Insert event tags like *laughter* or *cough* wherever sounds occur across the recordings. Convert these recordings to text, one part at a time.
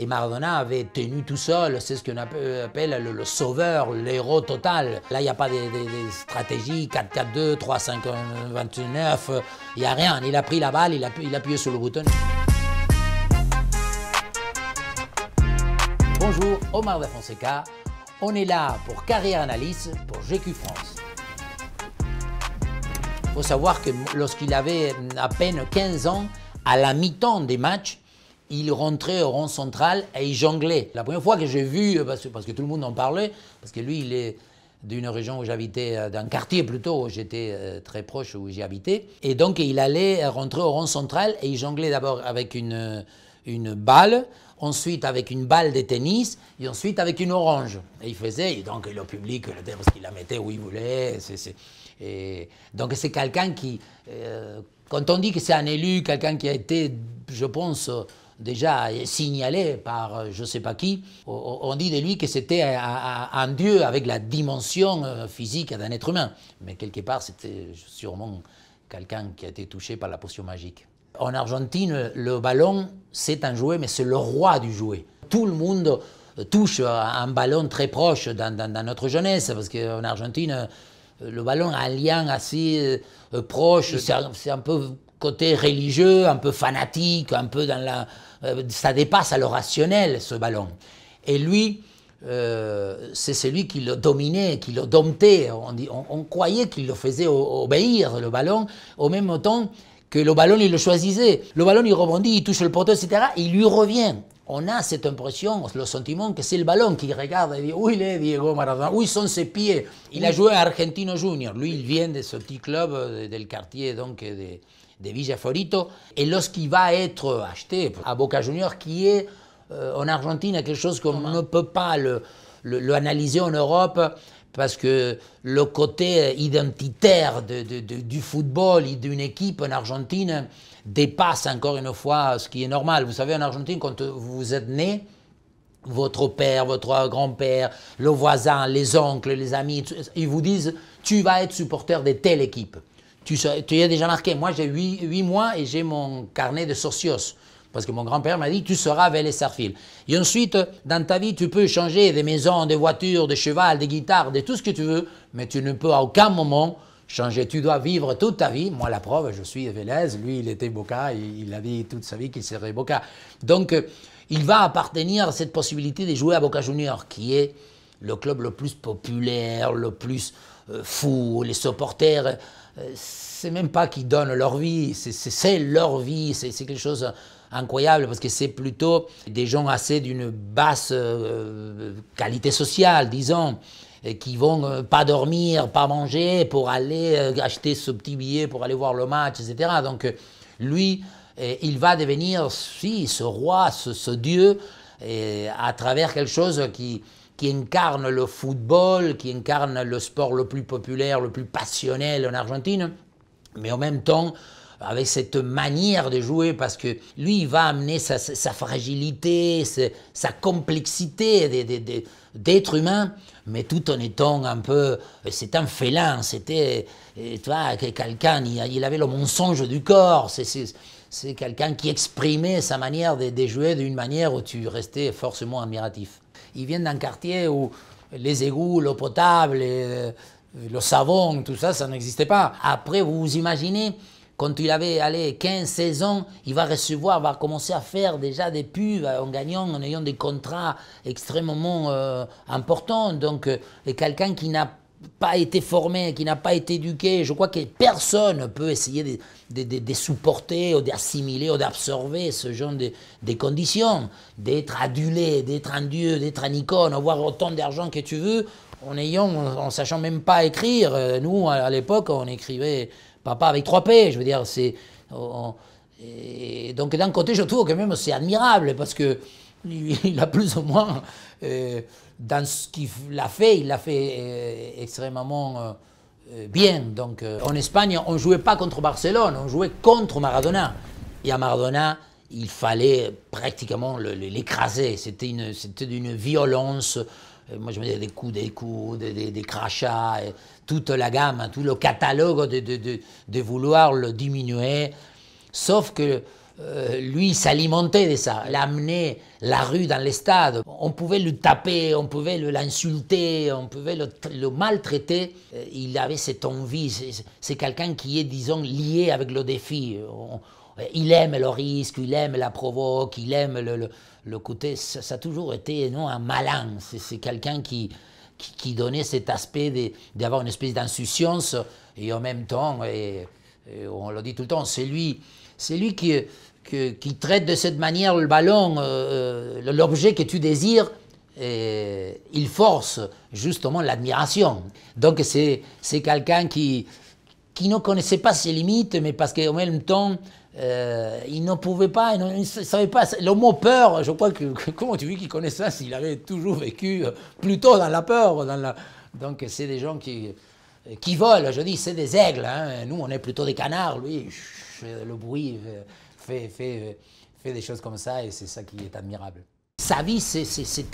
Et Maradona avait tenu tout seul, c'est ce qu'on appelle le, sauveur, l'héros total. Là, il n'y a pas de, de, stratégie 4-4-2, 3-5-29, il n'y a rien. Il a pris la balle, il a, il a appuyé sur le bouton. Bonjour, Omar de Fonseca. On est là pour Carrière Analyse pour GQ France. Il faut savoir que lorsqu'il avait mm, à peine 15 ans, à la mi-temps des matchs, il rentrait au rond central et il jonglait. La première fois que j'ai vu, euh, parce, que tout le monde en parlait, parce que lui, il est d'une région où j'habitais, euh, d'un quartier plutôt, où j'étais euh, très proche, où j'y habitais. Et donc, il allait rentrer au rond central et il jonglait d'abord avec une, une balle, ensuite avec une balle de tennis, et ensuite avec une orange. Et il faisait, et donc le public, parce qu'il la mettait où il voulait. et donc, c'est quelqu'un qui, quand on dit que c'est un élu, quelqu'un qui a été, je pense, déjà signalé par euh, je ne sais pas qui. On dit de lui que c'était un dieu avec la dimension euh, physique d'un être humain. Mais quelque part, c'était sûrement quelqu'un qui a été touché par la potion magique. En Argentine, le ballon, c'est un jouet, mais c'est le roi du jouet. Tout le monde euh, touche un ballon très proche dans, notre jeunesse, parce qu'en Argentine, le ballon a un lien assez proche, c'est un peu côté religieux, un peu fanatique, un peu dans la... Euh, ça dépasse à le rationnel, ce ballon. Et lui, euh, c'est celui qui le dominait, qui le domptait. On, on, croyait qu'il le faisait obéir, le ballon, au même temps que le ballon, il le choisissait. Le ballon, il rebondit, il touche le poteau, etc. il lui revient. On a cette impression, le sentiment que c'est le ballon qui regarde et dit Où il est Diego Maradona Où sont ses pieds Il a joué à Argentino Junior. Lui, il vient de ce petit club, euh, du del quartier, donc de, de Forito et lorsqu'il va être acheté à Boca Junior, qui est euh, en Argentine quelque chose qu'on ne peut pas le, analyser en Europe, parce que le côté euh, identitaire du football et d'une équipe en Argentine dépasse encore une fois ce qui est normal. Vous savez, en Argentine, quand vous êtes né, votre père, votre grand-père, le voisin, les oncles, les amis, ils vous disent tu vas être supporter de telle équipe tu, y as déjà marqué. Moi, j'ai 8, mois et j'ai mon carnet de socios. Parce que mon grand-père m'a dit, tu seras Vélez Sarfil. Et ensuite, dans ta vie, tu peux changer des maisons, des voitures, des chevaux, des guitares, de tout ce que tu veux, mais tu ne peux à aucun moment changer. Tu dois vivre toute ta vie. Moi, la preuve, je suis Vélez. Lui, il était Boca. Il, a dit toute sa vie qu'il serait Boca. Donc, euh, il va appartenir à cette possibilité de jouer à Boca Junior, qui est le club le plus populaire, le plus euh, fou. Les supporters euh, c'est même pas qu'ils donnent leur vie, c'est leur vie, c'est quelque chose incroyable parce que c'est plutôt des gens assez d'une basse euh, qualité sociale, disons, qui vont euh, pas dormir, pas manger pour aller acheter ce petit billet pour aller voir le match, etc. Donc lui, il va devenir, si, ce roi, ce dieu et à travers quelque chose qui, qui incarne le football, qui incarne le sport le plus populaire, le plus passionnel en Argentine, mais en même temps avec cette manière de jouer, parce que lui, il va amener sa, fragilité, sa complexité d'être humain, mais tout en étant un peu... C'est un félin, c'était... Tu vois, quelqu'un, il, avait le mensonge du corps, c'est quelqu'un qui exprimait sa manière de, de jouer d'une manière où tu restais forcément admiratif. Ils viennent d'un quartier où les égouts, l'eau potable, euh, le savon, tout ça, ça n'existait pas. Après, vous vous imaginez quand il avait allé 15, 16 ans, il va recevoir, va commencer à faire déjà des pubs en gagnant, en ayant des contrats extrêmement euh, importants. Donc, euh, quelqu'un qui n'a pas été formé, qui n'a pas été éduqué, je crois que personne ne peut essayer de, supporter ou d'assimiler ou d'absorber ce genre de, conditions, d'être adulé, d'être un dieu, d'être un icône, avoir autant d'argent que tu veux, en ayant, en, sachant même pas écrire. Euh, nous, à l'époque, on écrivait pas avec 3 P, je veux dire, c'est. donc d'un côté, je trouve que même c'est admirable parce que il a plus ou moins, euh, dans ce qu'il a fait, il l'a fait euh, extrêmement euh, bien. Donc en Espagne, on ne jouait pas contre Barcelone, on jouait contre Maradona. Et à Maradona, il fallait pratiquement l'écraser. C'était d'une violence. Euh, moi je me disais des coups, des coups, des, crachats, toute la gamme, hein, tout le catalogue de, de, vouloir le diminuer. Sauf que euh, lui s'alimentait de ça, l'amener la rue dans les stades. On pouvait le taper, on pouvait l'insulter, on pouvait le, maltraiter. Euh, il avait cette envie, c'est quelqu'un qui est, disons, lié avec le défi. Eh, il aime le risque, il aime la provoque, il aime le, côté. Ça, a toujours été non, un malin. C'est quelqu'un qui, qui, donnait cet aspect d'avoir une espèce d'insouciance et en même temps, et, on le dit tout le temps, c'est lui, c'est lui qui, traite de cette manière le ballon, euh, euh, l'objet que tu désires. il force justement l'admiration. Donc c'est quelqu'un qui, qui ne connaissait pas ses limites, mais parce qu'en même temps, euh, il ne pouvait pas, il ne savait pas. Le mot peur, je crois que, comment tu veux qu'il connaisse ça s'il avait toujours vécu euh, plutôt dans la peur. Donc c'est des gens qui, euh, qui volent, je dis, c'est des aigles. Hein. Nous, on est plutôt des canards, lui. Le bruit fait, fait, fait, des choses comme ça et c'est ça qui est admirable. Sa vie, c'est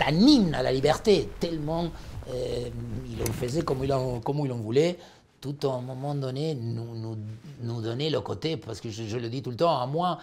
un hymne à la liberté, tellement il en faisait comme il en, comme il en voulait tout à un moment donné, nous, nous, donner le côté, parce que je, le dis tout le temps, à moi,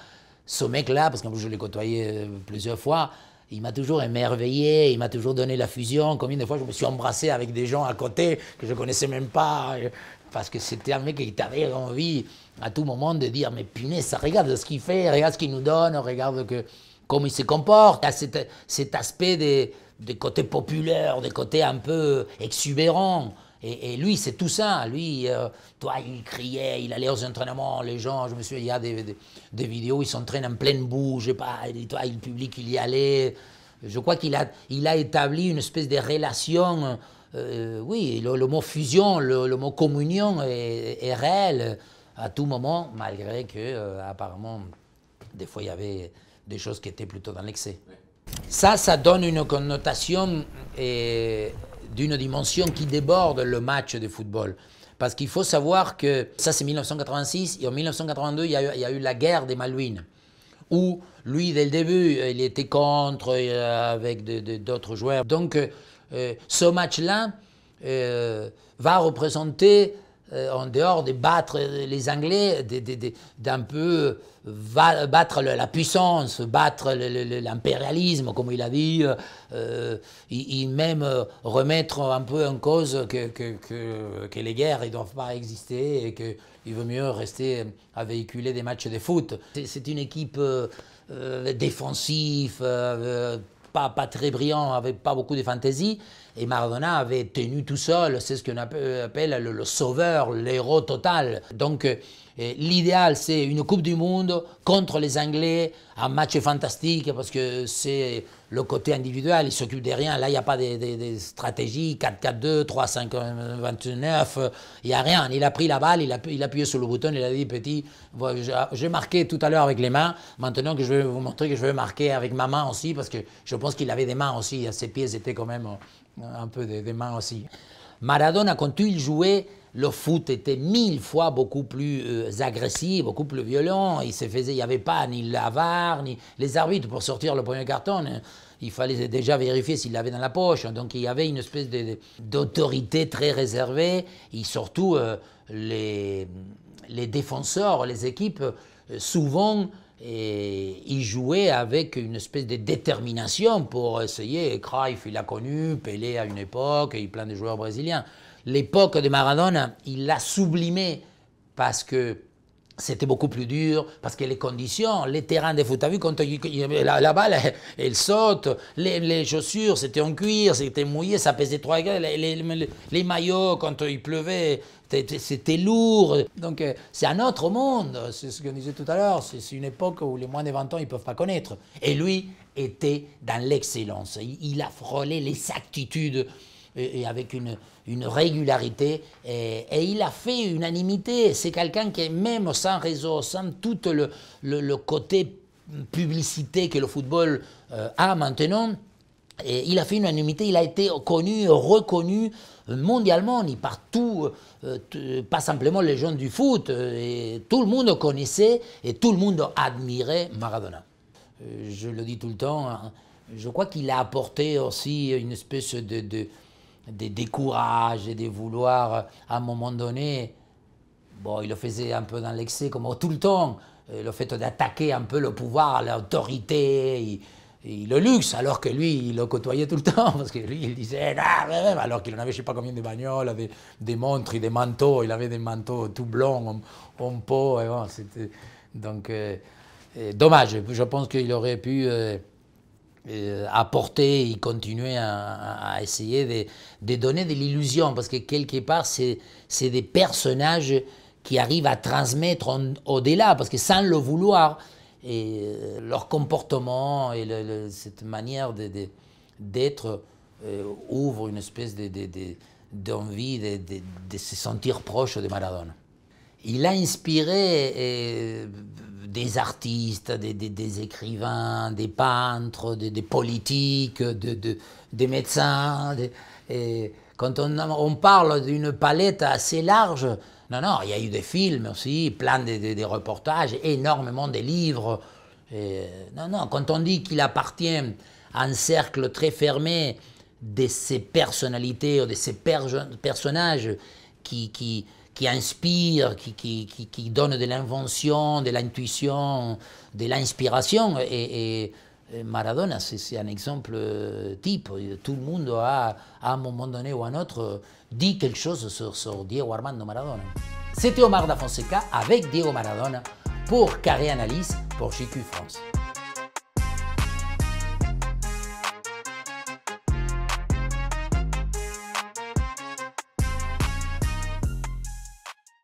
ce mec-là, parce que je l'ai côtoyé euh, plusieurs fois, il m'a toujours émerveillé, il m'a toujours donné la fusion. Combien de fois je me suis embrassé avec des gens à côté que je connaissais même pas, euh, parce que c'était un mec qui avait envie à tout moment de dire mais punaise, regarde ce qu'il fait, regarde ce qu'il nous donne, regarde que comment il se comporte, à ah, cet, cet aspect des, des côtés populaires, des côtés un peu exubérants. Et, lui, c'est tout ça. Lui, euh, toi, il criait, il allait aux entraînements. Les gens, je me souviens, il y a des, des, vidéos, il s'entraîne en pleine boue, je pas, et toi, le public, il y allait. Je crois qu'il a, il a établi une espèce de relation. Euh, euh, oui, le, mot fusion, le, mot communion est, réel à tout moment, malgré que, apparemment, des fois, il y avait des choses qui étaient plutôt dans l'excès. Ça, ça donne une connotation d'une dimension qui déborde le match de football. Parce qu'il faut savoir que ça c'est 1986 et en 1982 il y, a eu, la guerre des Malouines où lui dès le début euh, il était contre euh, avec d'autres joueurs. Donc euh, ce match-là va représenter euh, en dehors de battre les Anglais, d'un peu battre la puissance, battre l'impérialisme, comme il a dit, et, euh, même euh, remettre un peu en cause que, les guerres ne doivent pas exister et qu'il vaut mieux rester à véhiculer des matchs de foot. C'est une équipe défensive pas, très brillant, avait pas beaucoup de fantaisie. Et Maradona avait tenu tout seul, c'est ce qu'on appelle le, le sauveur, l'héros total. Donc, euh, L'idéal, c'est une Coupe du Monde contre les Anglais, un match fantastique parce que c'est le côté individuel, Il s'occupe de rien. Là, il n'y a pas de, stratégie 4-4-2, 3-5-29, il n'y a rien. Il a pris la balle, il a, appuyé sur le bouton, il a dit Petit, j'ai marqué tout à l'heure avec les mains, maintenant que je vais vous montrer que je vais marquer avec ma main aussi, parce que je pense qu'il avait des mains aussi, ses pieds étaient quand même euh, un peu des mains aussi. Maradona, quand il jouait, le foot était mille fois beaucoup plus euh, agressif, beaucoup plus violent. Il se faisait, il n'y avait pas ni l'avare, ni les arbitres pour sortir le premier carton. Hein, il fallait déjà vérifier s'il l'avait dans la poche. Donc il y avait une espèce d'autorité très réservée. Et surtout, euh, les, les défenseurs, les équipes, euh, souvent et il jouait avec une espèce de détermination pour essayer. Cruyff, il l'a connu, Pelé à une époque, et plein de joueurs brésiliens. L'époque de Maradona, il l'a sublimé parce que c'était beaucoup plus dur parce que les conditions, les terrains de foot, as vu quand la, la, balle, elle, saute, les, chaussures, c'était en cuir, c'était mouillé, ça pesait trois degrés, les, maillots quand il pleuvait, c'était lourd. Donc euh, c'est un autre monde, c'est ce qu'on disait tout à l'heure, c'est une époque où les moins de 20 ans, ils ne peuvent pas connaître. Et lui était dans l'excellence, il, a frôlé les et avec une, une régularité. Et, il a fait unanimité. C'est quelqu'un qui, même sans réseau, sans tout le, le, côté publicité que le football euh, a maintenant, et il a fait une animité, il a été connu, reconnu mondialement, ni partout, euh, pas simplement les gens du foot. Euh, et tout le monde connaissait et tout le monde admirait Maradona. je le dis tout le temps, hein. je crois qu'il a apporté aussi une espèce de des, décourages et des vouloirs, à un moment donné, bon, il le faisait un peu dans l'excès, comme oh, tout le temps, euh, le fait d'attaquer un peu le pouvoir, l'autorité, le luxe, alors que lui, il le côtoyait tout le temps, *laughs* parce que lui, il disait, ah, alors qu'il en avait je sais pas combien de bagnoles, des, des montres, des manteaux, il avait des manteaux tout blancs, en, en peau, et bon, c'était... Donc, euh, dommage, je pense qu'il aurait pu... Euh, euh, apporter et continuer à, essayer de, donner de l'illusion, parce que quelque part, c'est des personnages qui arrivent à transmettre au-delà, parce que sans le vouloir, et euh, leur comportement et cette manière d'être euh, ouvre une espèce d'envie de, de, de, se sentir proche de Maradona. Il a inspiré... Et, des artistes, des, écrivains, des peintres, des, politiques, de, des médecins. Et quand on, on parle d'une palette assez large, non, non, il y a eu des films aussi, plein de, reportages, énormément de livres. non, non, quand on dit qu'il appartient à un cercle très fermé de ces personnalités de ces personnages qui, qui qui inspire, qui, qui, donne de l'invention, de l'intuition, de l'inspiration. Et, Maradona, c'est un exemple euh, type. Tout le monde a, à un moment donné ou à un autre, dit quelque chose sur, Diego Armando Maradona. C'était Omar Da Fonseca avec Diego Maradona pour Carré Analyse pour GQ France.